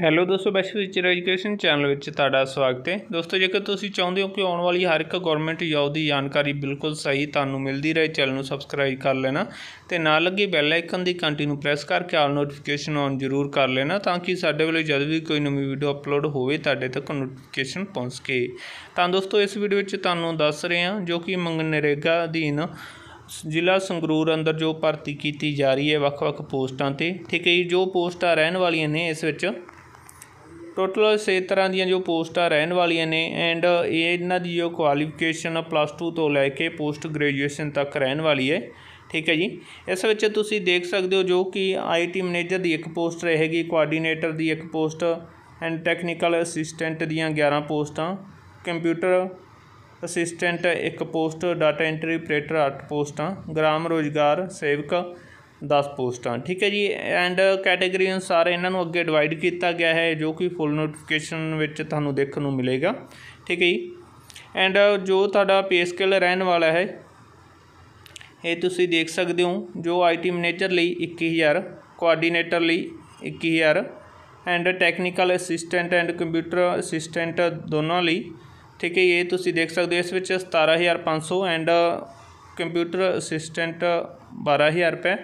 hello ਦੋਸਤੋ ਬੈਸ਼ੂ teacher education channel ਵਿੱਚ ਤੁਹਾਡਾ ਸਵਾਗਤ ਹੈ ਦੋਸਤੋ ਜੇਕਰ ਤੁਸੀਂ ਚਾਹੁੰਦੇ ਹੋ ਕਿ ਆਉਣ ਵਾਲੀ ਹਰ ਇੱਕ ਗਵਰਨਮੈਂਟ ਜੌਬ ਦੀ ਜਾਣਕਾਰੀ ਬਿਲਕੁਲ ਸਹੀ ਤੁਹਾਨੂੰ ਮਿਲਦੀ ਰਹੇ ਚੈਨਲ ਨੂੰ ਸਬਸਕ੍ਰਾਈਬ ਕਰ ਲੈਣਾ ਤੇ ਨਾਲ ਲੱਗੇ ਬੈਲ ਆਈਕਨ ਦੀ ਘੰਟੀ ਨੂੰ ਪ੍ਰੈਸ ਕਰਕੇ ਆਲ ਨੋਟੀਫਿਕੇਸ਼ਨ ਔਨ ਜ਼ਰੂਰ ਕਰ ਲੈਣਾ ਤਾਂ ਕਿ ਸਾਡੇ ਵੱਲੋਂ ਜਦ ਵੀ ਕੋਈ ਨਵੀਂ ਵੀਡੀਓ ਅਪਲੋਡ ਹੋਵੇ ਤੁਹਾਡੇ ਤੱਕ ਨੋਟੀਫਿਕੇਸ਼ਨ ਪਹੁੰਚ ਕੇ ਤਾਂ ਦੋਸਤੋ ਇਸ ਵੀਡੀਓ ਵਿੱਚ ਤੁਹਾਨੂੰ ਦੱਸ ਰਹੇ ਹਾਂ ਜੋ ਕਿ ਮੰਗਨਰੇਗਾ ਅਧੀਨ ਜ਼ਿਲ੍ਹਾ ਸੰਗਰੂਰ ਅੰਦਰ ਜੋ ਭਰਤੀ ਕੀਤੀ ਜਾ ਰਹੀ ਹੈ ਵੱਖ-ਵੱਖ ਪੋਸਟਾਂ ਤੇ ਠੀਕ ਹੈ ਜੋ ਪੋਸਟਾਂ ਰਹਿਣ ਵਾਲੀਆਂ ਨੇ ਇਸ ਵਿੱਚ ਟੋਟਲ 6 ਤਰ੍ਹਾਂ ਦੀਆਂ ਜੋ ਪੋਸਟਾਂ ਰਹਿਣ ਵਾਲੀਆਂ ਨੇ ਐਂਡ ਇਹ ਇਹਨਾਂ ਦੀ ਜੋ ਕੁਆਲੀਫਿਕੇਸ਼ਨ ਪਲੱਸ 2 ਤੋਂ ਲੈ ਕੇ ਪੋਸਟ ਗ੍ਰੈਜੂਏਸ਼ਨ ਤੱਕ ਰਹਿਣ ਵਾਲੀ ਹੈ ਠੀਕ ਹੈ ਜੀ ਇਸ ਵਿੱਚ ਤੁਸੀਂ ਦੇਖ ਸਕਦੇ ਹੋ ਜੋ ਕਿ ਆਈਟੀ ਮੈਨੇਜਰ ਦੀ ਇੱਕ ਪੋਸਟ ਰਹੇਗੀ ਕੋਆਰਡੀਨੇਟਰ ਦੀ ਇੱਕ ਪੋਸਟ ਐਂਡ ਟੈਕਨੀਕਲ ਅਸਿਸਟੈਂਟ ਦੀਆਂ 11 ਪੋਸਟਾਂ ਕੰਪਿਊਟਰ ਅਸਿਸਟੈਂਟ ਇੱਕ ਪੋਸਟ ਡਾਟਾ ਐਂਟਰੀ ਆਪਰੇਟਰ 8 ਪੋਸਟਾਂ ਗ੍ਰਾਮ ਰੋਜ਼ਗਾਰ ਸੇਵਕ 10 ਪੋਸਟਾਂ ਠੀਕ ਹੈ ਜੀ ਐਂਡ ਕੈਟਾਗਰੀ ਅਨਸਾਰ ਇਹਨਾਂ ਨੂੰ ਅੱਗੇ ਡਿਵਾਈਡ ਕੀਤਾ ਗਿਆ ਹੈ ਜੋ ਕਿ ਫੁੱਲ ਨੋਟੀਫਿਕੇਸ਼ਨ ਵਿੱਚ ਤੁਹਾਨੂੰ ਦੇਖਣ ਨੂੰ ਮਿਲੇਗਾ ਠੀਕ ਹੈ ਜੀ ਐਂਡ ਜੋ ਤੁਹਾਡਾ ਪੇ ਸਕੇਲ ਰਹਿਣ ਵਾਲਾ ਹੈ ਇਹ ਤੁਸੀਂ ਦੇਖ ਸਕਦੇ ਹੋ ਜੋ ਆਈਟੀ ਮੈਨੇਜਰ ਲਈ 21000 ਕੋਆਰਡੀਨੇਟਰ ਲਈ 21000 and technical assistant and computer assistant ਦੋਨੋਂ ਲਈ ਠੀਕ ਹੈ ਇਹ ਤੁਸੀਂ ਦੇਖ ਸਕਦੇ ਹੋ ਇਸ ਵਿੱਚ 17500 ਐਂਡ ਕੰਪਿਊਟਰ ਅਸਿਸਟੈਂਟ 12000 ਰੁਪਏ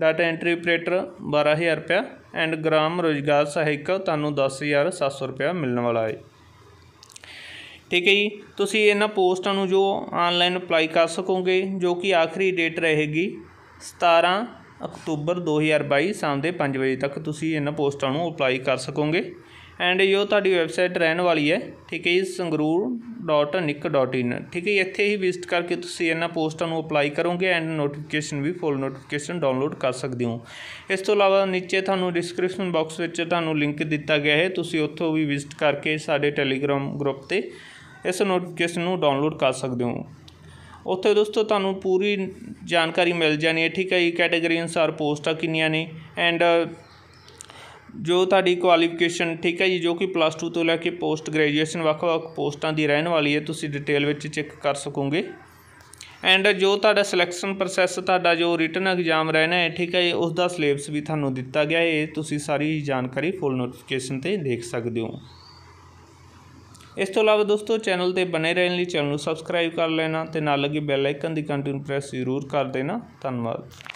ਡਾਟਾ ਐਂਟਰੀ ਆਪਰੇਟਰ 12000 ਰੁਪਿਆ ਐਂਡ ਗ੍ਰਾਮ ਰੋਜ਼ਗਾਰ ਸਹਾਇਕ ਤੁਹਾਨੂੰ 10700 ਰੁਪਿਆ ਮਿਲਣ ਵਾਲਾ ਹੈ ਠੀਕ ਹੈ ਜੀ ਤੁਸੀਂ ਇਹਨਾਂ ਪੋਸਟਾਂ ਨੂੰ ਜੋ ਆਨਲਾਈਨ ਅਪਲਾਈ ਕਰ ਸਕੋਗੇ ਜੋ ਕਿ ਆਖਰੀ ਡੇਟ ਰਹੇਗੀ 17 ਅਕਤੂਬਰ 2022 ਸ਼ਾਮ ਦੇ 5 ਵਜੇ ਤੱਕ ਤੁਸੀਂ ਇਹਨਾਂ ਪੋਸਟਾਂ ਨੂੰ ਅਪਲਾਈ ਕਰ ਸਕੋਗੇ ਐਂਡ ਇਹ ਤੁਹਾਡੀ ਵੈਬਸਾਈਟ ਰਹਿਣ ਵਾਲੀ ਹੈ ਠੀਕ ਹੈ ਜੀ ਸੰਗਰੂਰ .nick.in ਠੀਕ ਹੈ ਇੱਥੇ ਹੀ ਵਿਜ਼ਿਟ ਕਰਕੇ ਤੁਸੀਂ ਇਹਨਾਂ ਪੋਸਟਾਂ ਨੂੰ ਅਪਲਾਈ ਕਰੋਗੇ ਐਂਡ ਨੋਟੀਫਿਕੇਸ਼ਨ ਵੀ ਫੁੱਲ ਨੋਟੀਫਿਕੇਸ਼ਨ ਡਾਊਨਲੋਡ ਕਰ ਸਕਦੇ ਹੋ ਇਸ ਤੋਂ ਇਲਾਵਾ ਨੀਚੇ ਤੁਹਾਨੂੰ ਡਿਸਕ੍ਰਿਪਸ਼ਨ ਬਾਕਸ ਵਿੱਚ ਤੁਹਾਨੂੰ ਲਿੰਕ ਦਿੱਤਾ ਗਿਆ ਹੈ ਤੁਸੀਂ ਉੱਥੋਂ ਵੀ ਵਿਜ਼ਿਟ ਕਰਕੇ ਸਾਡੇ ਟੈਲੀਗ੍ਰਾਮ ਗਰੁੱਪ ਤੇ ਇਸ ਨੋਟੀਫਿਕੇਸ਼ਨ ਨੂੰ ਡਾਊਨਲੋਡ ਕਰ ਸਕਦੇ ਹੋ ਉੱਥੇ ਦੋਸਤੋ ਤੁਹਾਨੂੰ ਪੂਰੀ ਜਾਣਕਾਰੀ ਮਿਲ ਜਾਣੀ ਹੈ ਠੀਕ ਹੈ ਇਹ ਕੈਟਾਗਰੀ ਅਨਸਾਰ ਪੋਸਟਾਂ ਕਿੰਨੀਆਂ ਨੇ ਐਂਡ ਜੋ ਤੁਹਾਡੀ ਕੁਆਲੀਫਿਕੇਸ਼ਨ ਠੀਕ ਹੈ ਜੀ ਜੋ ਕਿ ਪਲੱਸ 2 ਤੋਂ ਲੈ ਕੇ ਪੋਸਟ ਗ੍ਰੈਜੂਏਸ਼ਨ ਵੱਖ-ਵੱਖ ਪੋਸਟਾਂ ਦੀ ਰਹਿਣ ਵਾਲੀ ਹੈ ਤੁਸੀਂ ਡਿਟੇਲ ਵਿੱਚ ਚੈੱਕ ਕਰ ਸਕੋਗੇ ਐਂਡ ਜੋ ਤੁਹਾਡਾ ਸਿਲੈਕਸ਼ਨ ਪ੍ਰੋਸੈਸ ਤੁਹਾਡਾ ਜੋ ਰਿਟਨ ਐਗਜ਼ਾਮ ਰਹਿਣਾ ਹੈ ਠੀਕ ਹੈ ਉਸ ਦਾ ਸਿਲੇਬਸ ਵੀ ਤੁਹਾਨੂੰ ਦਿੱਤਾ ਗਿਆ ਹੈ ਤੁਸੀਂ ਸਾਰੀ ਜਾਣਕਾਰੀ ਫੁੱਲ ਨੋਟੀਫਿਕੇਸ਼ਨ ਤੇ ਦੇਖ ਸਕਦੇ ਹੋ ਇਸ ਤੋਂ ਇਲਾਵਾ ਦੋਸਤੋ ਚੈਨਲ ਤੇ ਬਣੇ ਰਹਿਣ ਲਈ ਚੈਨਲ ਨੂੰ ਸਬਸਕ੍ਰਾਈਬ ਕਰ ਲੈਣਾ ਤੇ ਨਾਲ ਲੱਗੇ ਬੈਲ ਆਈਕਨ ਦੀ ਕੰਟੀਨਿਊ ਪ੍ਰੈਸ ਜ਼ਰੂਰ ਕਰ ਦੇਣਾ ਧੰਨਵਾਦ